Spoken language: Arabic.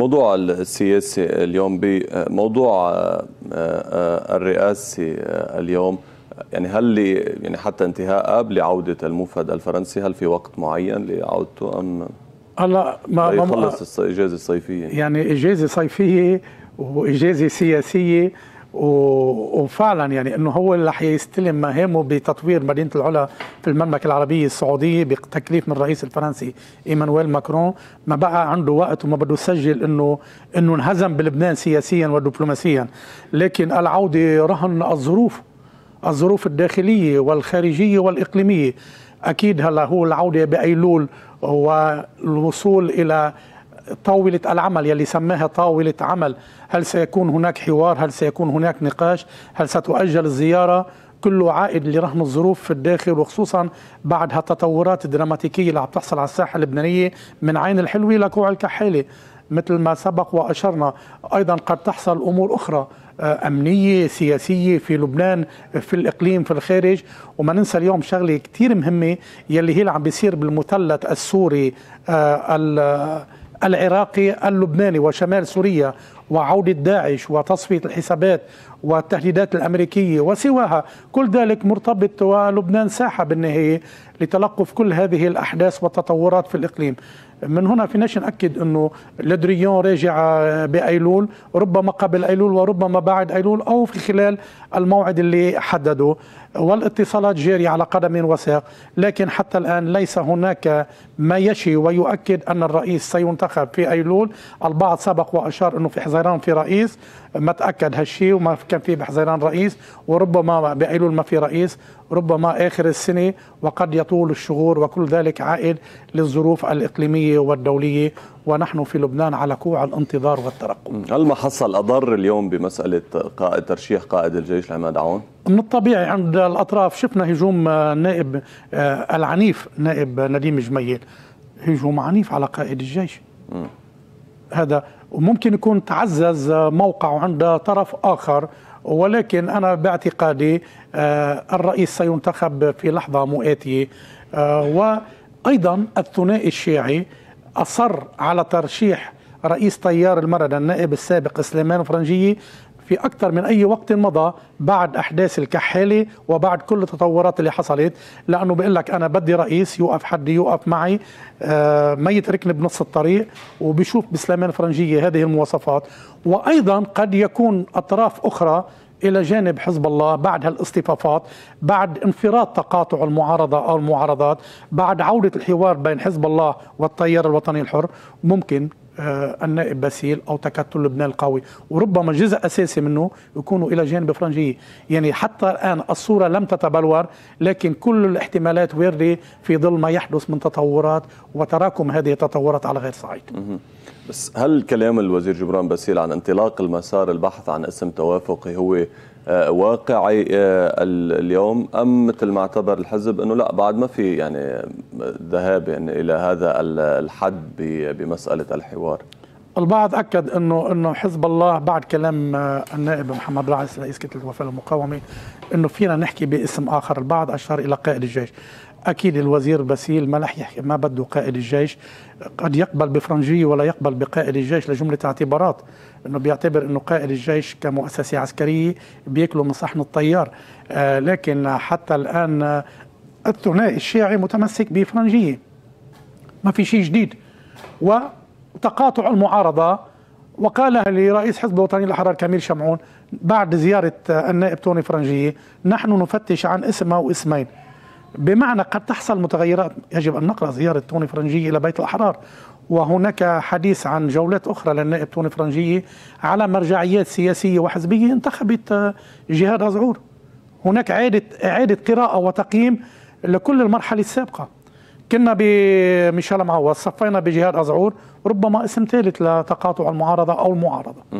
موضوع السياسي اليوم بموضوع آه، آه، الرئاسي آه، اليوم يعني هل يعني حتى انتهاء قبل عودة الموفد الفرنسي هل في وقت معين لعودته أم هلا ما يخلص الإجازة الصيفية يعني إجازة صيفية وإجازة سياسية وفعلا يعني انه هو اللي رح يستلم مهامه بتطوير مدينه العلا في المملكه العربيه السعوديه بتكليف من الرئيس الفرنسي ايمانويل ماكرون ما بقى عنده وقت وما بده يسجل انه انه انهزم بلبنان سياسيا ودبلوماسيا لكن العوده رهن الظروف الظروف الداخليه والخارجيه والاقليميه اكيد هلا هو العوده بايلول والوصول الى طاولة العمل يلي سماها طاولة عمل هل سيكون هناك حوار هل سيكون هناك نقاش هل ستؤجل الزيارة كله عائد لرهن الظروف في الداخل وخصوصا بعد هالتطورات الدراماتيكية اللي عم تحصل على الساحة اللبنانية من عين الحلوة لكوع الكحالة مثل ما سبق وأشرنا أيضا قد تحصل أمور أخرى آه، أمنية سياسية في لبنان في الإقليم في الخارج وما ننسى اليوم شغلة كتير مهمة يلي هي اللي عم بيصير بالمثلث السوري آه العراقي اللبناني وشمال سوريا وعودة داعش وتصفية الحسابات والتهديدات الأمريكية وسواها كل ذلك مرتبط ولبنان ساحة بالنهاية لتلقف كل هذه الأحداث والتطورات في الإقليم من هنا فيناش ناكد انه لدريون راجع بايلول ربما قبل ايلول وربما بعد ايلول او في خلال الموعد اللي حدده والاتصالات جاريه على قدم وساق لكن حتى الان ليس هناك ما يشي ويؤكد ان الرئيس سينتخب في ايلول البعض سبق واشار انه في حزيران في رئيس ما تاكد هالشيء وما كان في بحزيران رئيس وربما بايلول ما في رئيس ربما اخر السنه وقد يطول طول الشهور وكل ذلك عائد للظروف الإقليمية والدولية ونحن في لبنان على كوع الانتظار والترقب هل ما حصل أضر اليوم بمسألة قائد ترشيح قائد الجيش عماد عون؟ من الطبيعي عند الأطراف شفنا هجوم نائب آه، العنيف نائب نديم جميل هجوم عنيف على قائد الجيش م. هذا وممكن يكون تعزز موقعه عند طرف آخر ولكن أنا باعتقادي آه، الرئيس سينتخب في لحظة مؤاتية آه، وأيضا الثنائي الشيعي أصر على ترشيح رئيس تيار المرد النائب السابق سليمان فرنجية في أكثر من أي وقت مضى بعد أحداث الكحالة وبعد كل التطورات اللي حصلت لأنه بيقول لك أنا بدي رئيس يوقف حد يوقف معي آه، ما يتركني بنص الطريق وبيشوف بسليمان فرنجية هذه المواصفات وأيضا قد يكون أطراف أخرى الى جانب حزب الله بعد هالاصطفافات بعد انفراد تقاطع المعارضه او المعارضات بعد عوده الحوار بين حزب الله والتيار الوطني الحر ممكن آه، النائب باسيل او تكتل لبنان القوي وربما جزء اساسي منه يكونوا الى جانب فرنجي يعني حتى الان الصوره لم تتبلور لكن كل الاحتمالات وارده في ظل ما يحدث من تطورات وتراكم هذه التطورات على غير صعيد بس هل كلام الوزير جبران باسيل عن انطلاق المسار البحث عن اسم توافقي هو آه، واقعي آه، اليوم ام مثل ما اعتبر الحزب انه لا بعد ما في يعني الذهاب يعني الى هذا الحد بمساله الحوار؟ البعض اكد انه انه حزب الله بعد كلام آه، النائب محمد رعس رئيس كتله الوفاء والمقاومه انه فينا نحكي باسم اخر، البعض اشار الى قائد الجيش. اكيد الوزير باسيل ما رح يحكي ما بده قائد الجيش، قد يقبل بفرنجيه ولا يقبل بقائد الجيش لجمله اعتبارات، انه بيعتبر انه قائد الجيش كمؤسسه عسكريه بياكلوا من صحن الطيار، آه لكن حتى الان آه، الثنائي الشيعي متمسك بفرنجية ما في شيء جديد وتقاطع المعارضة وقالها لرئيس حزب الوطني الأحرار كميل شمعون بعد زيارة النائب توني فرنجية نحن نفتش عن اسم أو اسمين بمعنى قد تحصل متغيرات يجب أن نقرأ زيارة توني فرنجية إلى بيت الأحرار وهناك حديث عن جولات أخرى للنائب توني فرنجية على مرجعيات سياسية وحزبية انتخبت جهاد أزعور هناك إعادة إعادة قراءة وتقييم لكل المرحلة السابقة كنا بميشيل معوض صفينا بجهاد أزعور ربما اسم ثالث لتقاطع المعارضة أو المعارضة